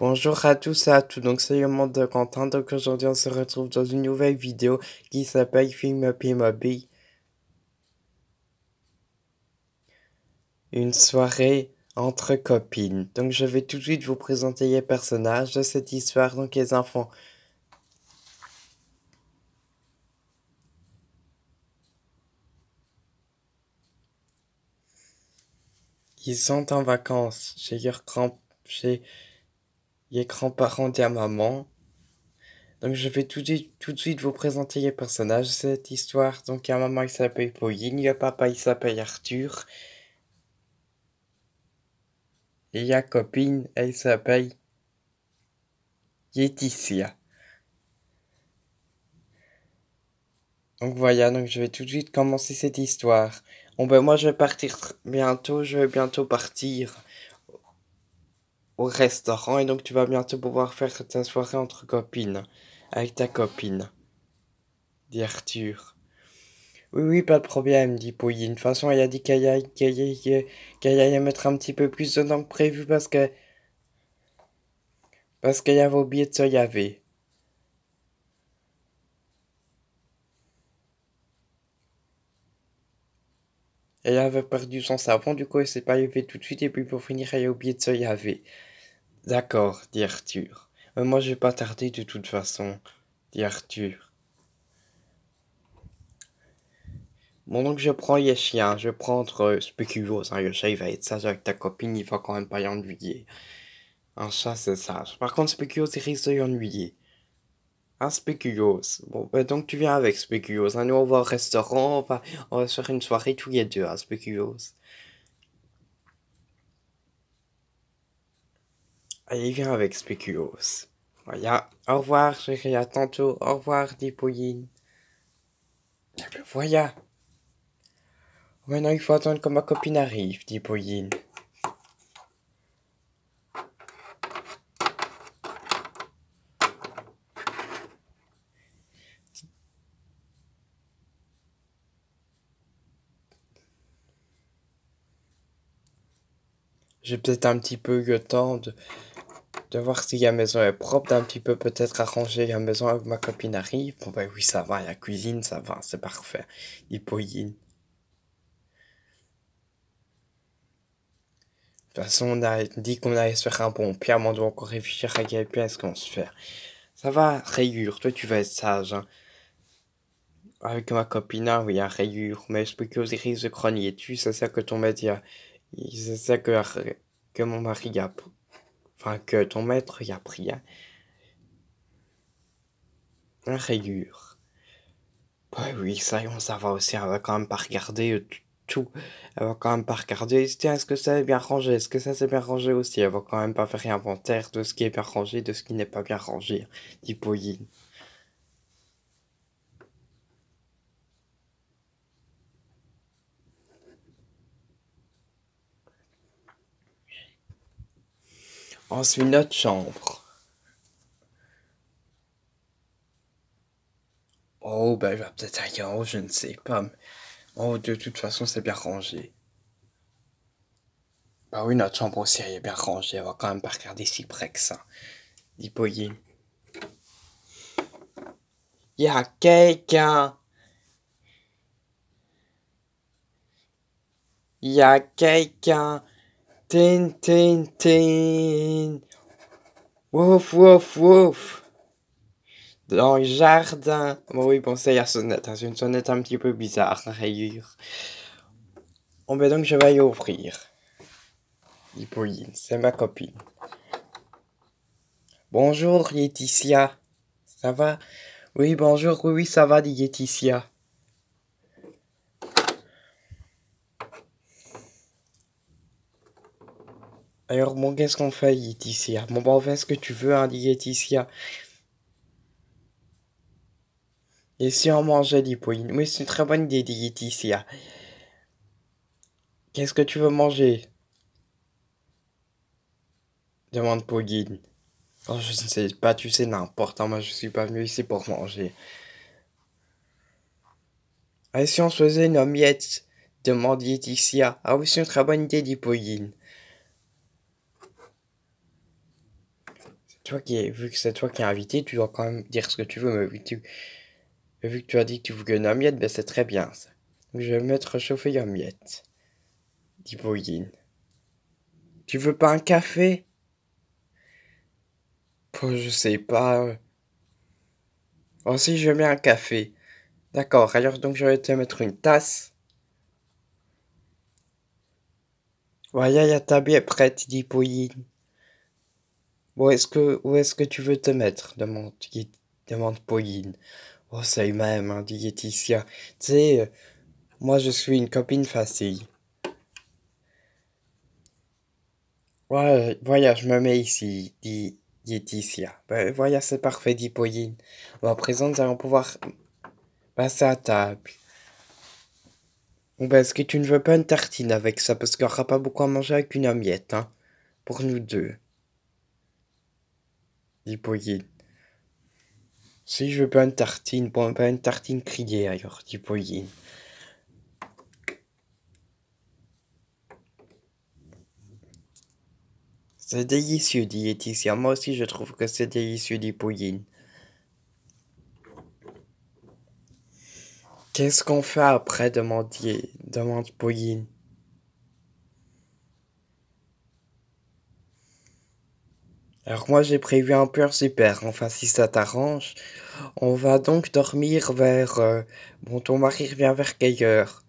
Bonjour à tous et à tous, donc c'est le monde de Content. donc aujourd'hui on se retrouve dans une nouvelle vidéo qui s'appelle Film Up Une soirée entre copines. Donc je vais tout de suite vous présenter les personnages de cette histoire, donc les enfants. Ils sont en vacances chez leur grand... chez les grands-parents de maman. Donc je vais tout de, suite, tout de suite vous présenter les personnages de cette histoire. Donc il y a maman il s'appelle Pauline, il y a papa il s'appelle Arthur. Et a copine elle s'appelle Laetitia. Donc voilà, donc je vais tout de suite commencer cette histoire. Bon ben moi je vais partir bientôt, je vais bientôt partir au restaurant et donc tu vas bientôt pouvoir faire ta soirée entre copines, avec ta copine, dit Arthur. Oui, oui, pas de problème, dit Pouilly. De toute façon, elle a dit qu'elle allait mettre un petit peu plus de temps que prévu parce que. Parce qu'elle avait oublié de se laver. Elle avait perdu son savon, du coup elle s'est pas levée tout de suite et puis pour finir elle a oublié de se laver. D'accord, dit Arthur. moi, je vais pas tarder de toute façon, dit Arthur. Bon, donc je prends chiens, je vais prendre euh, il va être sage avec ta copine, il va quand même pas y ennuyer. Un ah, chat, c'est sage. Par contre, Speculoos il risque de y ennuyer. Hein, Bon, ben, donc tu viens avec Speculoos, nous, on va au restaurant, on va, faire une soirée tous les deux, hein, vient avec Specuos. Voilà. Au revoir, chérie, à tantôt. Au revoir, Dipouline. Le Maintenant, il faut attendre que ma copine arrive, dit J'ai peut-être un petit peu le temps de de voir si la maison est propre, d'un petit peu peut-être arranger la maison avec ma copine arrive. Bon ben oui, ça va, la cuisine, ça va, c'est parfait. Hippoïne. De toute façon, on a dit qu'on allait se faire un bon mais on doit encore réfléchir à quel pièce qu'on se fait. Ça va, rayure, toi tu vas être sage. Hein. Avec ma copine, hein, oui, rayure, mais que aux iris de et tu, c'est ça que ton média hein. c'est ça que, que mon mari a enfin que ton maître y a pris, hein. Un rayure. Bah oui, ça, on, s'en va aussi, elle va quand même pas regarder euh, tout. Elle va quand même pas regarder, tiens, est-ce que ça est bien rangé, est-ce que ça s'est bien rangé aussi. Elle va quand même pas faire l'inventaire de ce qui est bien rangé, de ce qui n'est pas bien rangé, dit hein. Pauline. Oh, Ensuite, notre chambre. Oh, ben, je vais peut-être ailleurs, je ne sais pas. Oh, de toute façon, c'est bien rangé. Bah oui, notre chambre aussi, est bien rangée. On va quand même pas regarder si près que ça. Il y a quelqu'un. a quelqu'un. Tin, tin, tin. Wouf, wouf, wouf. Dans le jardin. Bon oui, c'est la sonnette. Hein. C'est une sonnette un petit peu bizarre, la rayure. On va ben, donc, je vais y ouvrir. Hippolyte, c'est ma copine. Bonjour, Laetitia. Ça va? Oui, bonjour, oui, ça va, dit Laetitia. Alors, bon, qu'est-ce qu'on fait, Laetitia Bon, bah, on fait ce que tu veux, hein, Laetitia. Et si on mangeait des Oui, c'est une très bonne idée, Laetitia. Qu'est-ce que tu veux manger Demande Pauline. Oh, je ne sais pas, tu sais, n'importe. Hein, moi, je suis pas venu ici pour manger. Et si on faisait une omelette Demande Laetitia. Ah oui, c'est une très bonne idée, dit toi qui est, vu que c'est toi qui es invité, tu dois quand même dire ce que tu veux, mais vu que tu, as dit que tu voulais une omelette, ben, c'est très bien ça. je vais mettre chauffer miette dit Boyine. Tu veux pas un café Je sais pas. aussi oh, si, je mets un café. D'accord, alors donc je vais te mettre une tasse. Voilà, la table est prête, dit bon est-ce que, où est-ce que tu veux te mettre demande, demande Pauline. Oh, c'est même, hein, dit Laetitia. Tu sais, euh, moi je suis une copine facile. Ouais, voilà, je me mets ici, dit Laetitia. Ben, voilà, c'est parfait, dit Pauline. Bon, à présent, nous allons pouvoir passer à table. Bon, ben, est-ce que tu ne veux pas une tartine avec ça Parce qu'il n'y aura pas beaucoup à manger avec une amiette hein, pour nous deux. D'Hippolyte. Si je veux pas une tartine, pas une tartine criée dit d'Hippolyte. C'est délicieux, dit Laetitia. Moi aussi, je trouve que c'est délicieux, dit Pauline. Qu'est-ce qu'on fait après demande, demande Pauline. Alors moi j'ai prévu un peu super, enfin si ça t'arrange. On va donc dormir vers... Euh, bon ton mari revient vers quelle heure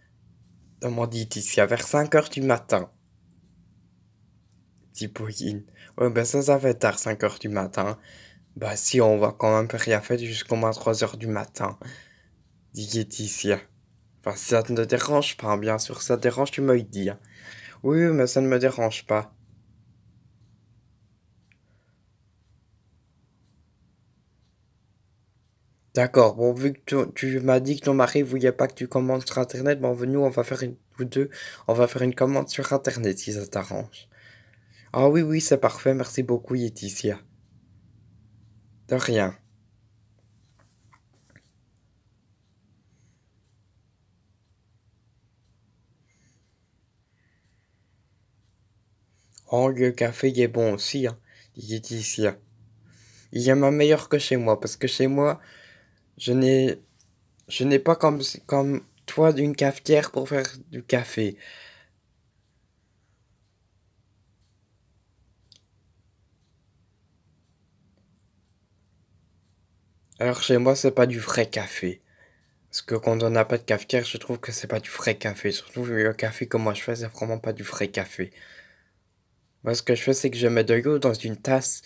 dit ici vers 5 h du matin. Dit Pauline. Ouais ben ça ça fait tard 5 h du matin. Bah si on va quand même faire jusqu'au moins 3 h du matin. Dit Laetitia. Enfin si ça ne te dérange pas, hein, bien sûr ça te dérange tu me le dis. Hein. Oui mais ça ne me dérange pas. D'accord. Bon, vu que tu, m'as dit que ton mari voulait pas que tu commandes sur Internet, bon, nous, on va faire une, deux, on va faire une commande sur Internet si ça t'arrange. Ah oui, oui, c'est parfait. Merci beaucoup, Laetitia. De rien. Oh, le café, il est bon aussi, hein, Laetitia. Il a ma meilleur que chez moi, parce que chez moi, je n'ai, pas comme, comme toi d'une cafetière pour faire du café. Alors chez moi, c'est pas du vrai café. Parce que quand on n'a pas de cafetière, je trouve que c'est pas du vrai café. Surtout le café que moi je fais, c'est vraiment pas du vrai café. Moi, ce que je fais, c'est que je mets de l'eau dans une tasse.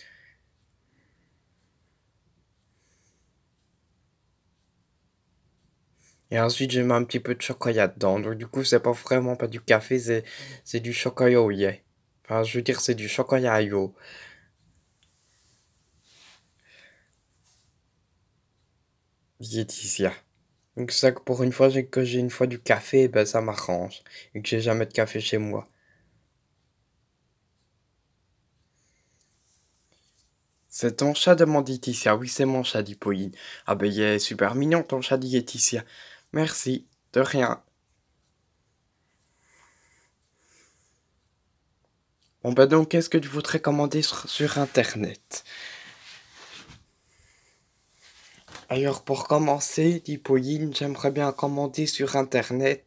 Et ensuite, j'ai mis un petit peu de chocolat dedans. Donc, du coup, c'est pas vraiment pas du café, c'est, du chocolat au Enfin, je veux dire, c'est du chocolat à yo. Donc, ça que pour une fois que j'ai une fois du café, ben ça m'arrange. Et que j'ai jamais de café chez moi. C'est ton chat demande Laetitia. Oui, c'est mon chat, dit Pauline. Ah ben, il est super mignon ton chat, dit Merci, de rien. Bon bah donc, qu'est-ce que tu voudrais commander sur, Internet Alors pour commencer, Pauline, j'aimerais bien commander sur Internet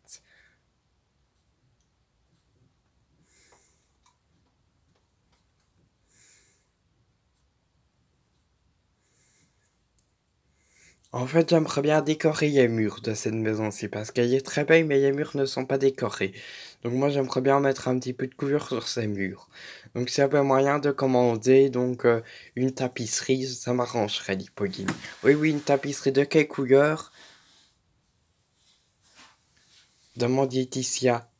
En fait, j'aimerais bien décorer les murs de cette maison-ci, parce qu'elle est très belle, mais les murs ne sont pas décorés. Donc moi, j'aimerais bien mettre un petit peu de couleur sur ces murs. Donc c'est un avait moyen de commander donc euh, une tapisserie, ça m'arrangerait, dit Pauline. Oui, oui, une tapisserie de quelle couleur Demande Laetitia.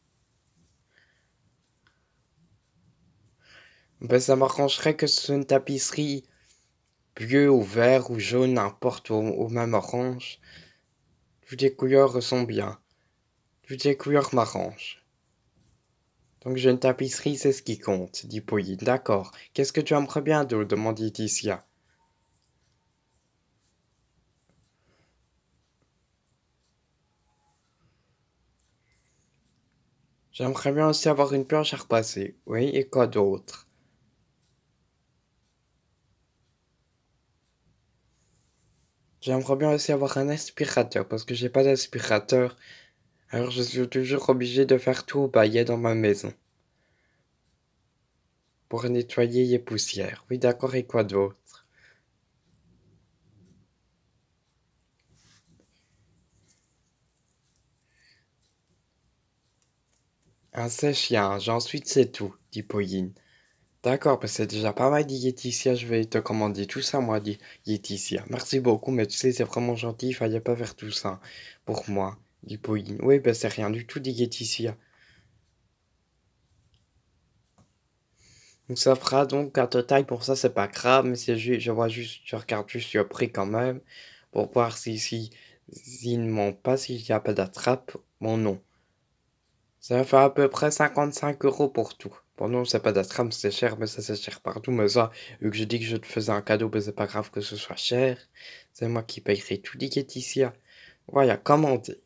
Ben, ça m'arrangerait que ce soit une tapisserie bleu ou vert ou jaune, n'importe, ou, même orange. Toutes les couleurs sont bien. Toutes les couleurs m'arrangent. Donc j'ai une tapisserie, c'est ce qui compte, dit Pauline. D'accord. Qu'est-ce que tu aimerais bien d'eau demande Laetitia. J'aimerais bien aussi avoir une planche à repasser. Oui, et quoi d'autre J'aimerais bien aussi avoir un aspirateur parce que j'ai pas d'aspirateur. Alors je suis toujours obligé de faire tout au baillet dans ma maison. Pour nettoyer les poussières. Oui d'accord et quoi d'autre Un sèche J'en ensuite c'est tout, dit Pauline. D'accord, parce bah, c'est déjà pas mal dit Yeticia je vais te commander tout ça, moi, dit Yetitia. Merci beaucoup, mais tu sais, c'est vraiment gentil, il fallait pas faire tout ça pour moi, dit Pauline. Oui, bah c'est rien du tout, dit Yeticia Donc ça fera donc un total pour ça, c'est pas grave, mais c'est je vois juste, je regarde juste le prix quand même, pour voir si, si, ne m'ont pas, s'il n'y a pas d'attrape, bon non. Ça va faire à peu près 55 euros pour tout. Bon, non, c'est pas d'astram, c'est cher, mais ça c'est cher partout. Mais ça, vu que je dis que je te faisais un cadeau, mais ben, c'est pas grave que ce soit cher. C'est moi qui paierai tout ticket ici. Voilà, commenter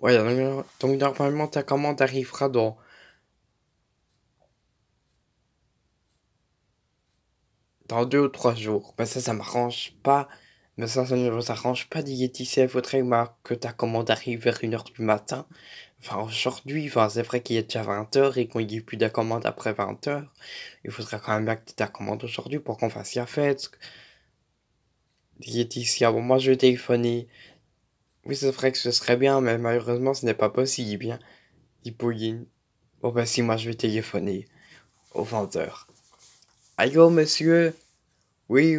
Voilà, donc, normalement ta commande arrivera dans. Dans deux ou trois jours. mais ben, ça, ça m'arrange pas. Mais ça, ça ne vous arrange pas, dit Il faudrait que ta commande arrive vers 1h du matin. Enfin, aujourd'hui, enfin, c'est vrai qu'il est déjà 20h et qu'on n'y ait plus de commandes après 20h. Il faudrait quand même que tu ta commande aujourd'hui pour qu'on fasse la fête. Il est ici bon, moi, je vais téléphoner. Oui, c'est vrai que ce serait bien, mais malheureusement, ce n'est pas possible, bien. Hein. Dit Pauline. Bon, ben si, moi, je vais téléphoner au vendeur. Allô, monsieur Oui,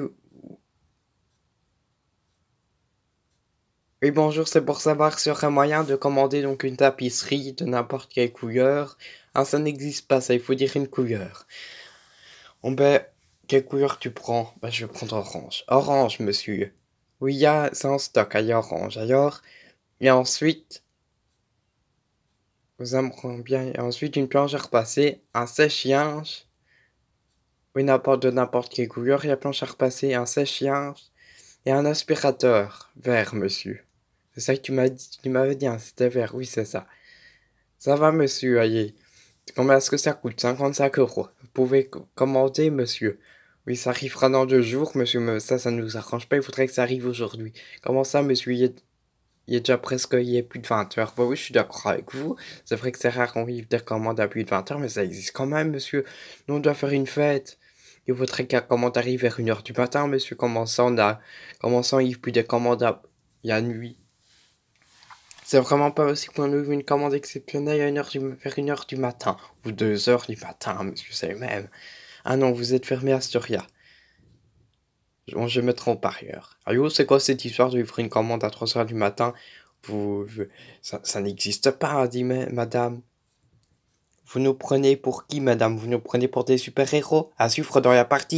Oui, bonjour, c'est pour savoir s'il y aurait moyen de commander donc une tapisserie de n'importe quelle couleur. Ah, ça n'existe pas, ça, il faut dire une couleur. On oh, ben, quelle couleur tu prends ben, je vais prendre orange. Orange, monsieur. Oui, y a, c'est en stock, il y a orange. ailleurs et ensuite, vous aimerez bien. Et ensuite, une planche à repasser, un sèche-linge. Oui, n'importe de n'importe quelle couleur, il y a planche à repasser, un sèche-linge et un aspirateur vert, monsieur. C'est ça que tu m'as dit, tu m'avais dit, hein, c'était vert, oui, c'est ça. Ça va, monsieur, allez. Combien est-ce que ça coûte 55 euros. Vous pouvez commander, monsieur. Oui, ça arrivera dans deux jours, monsieur, mais ça, ça ne nous arrange pas, il faudrait que ça arrive aujourd'hui. Comment ça, monsieur, il est, il déjà presque, il est plus de 20 heures. Bah oui, je suis d'accord avec vous. C'est vrai que c'est rare qu'on vive des commandes à plus de 20 heures, mais ça existe quand même, monsieur. Nous, on doit faire une fête. Il faudrait qu'un commande arrive vers 1h du matin, monsieur. Comment ça, on a, comment ça, plus de commandes à, la nuit. C'est vraiment pas possible qu'on ouvre une commande exceptionnelle à une heure du, vers 1h du matin, ou 2h du matin, monsieur, c'est même. Ah non, vous êtes fermé à Astoria. Bon, je me trompe par ailleurs. Ayo, ah, c'est quoi cette histoire de d'ouvrir une commande à 3h du matin Vous. Ça, n'existe pas, dit madame. Vous nous prenez pour qui, madame Vous nous prenez pour des super-héros À suivre dans la partie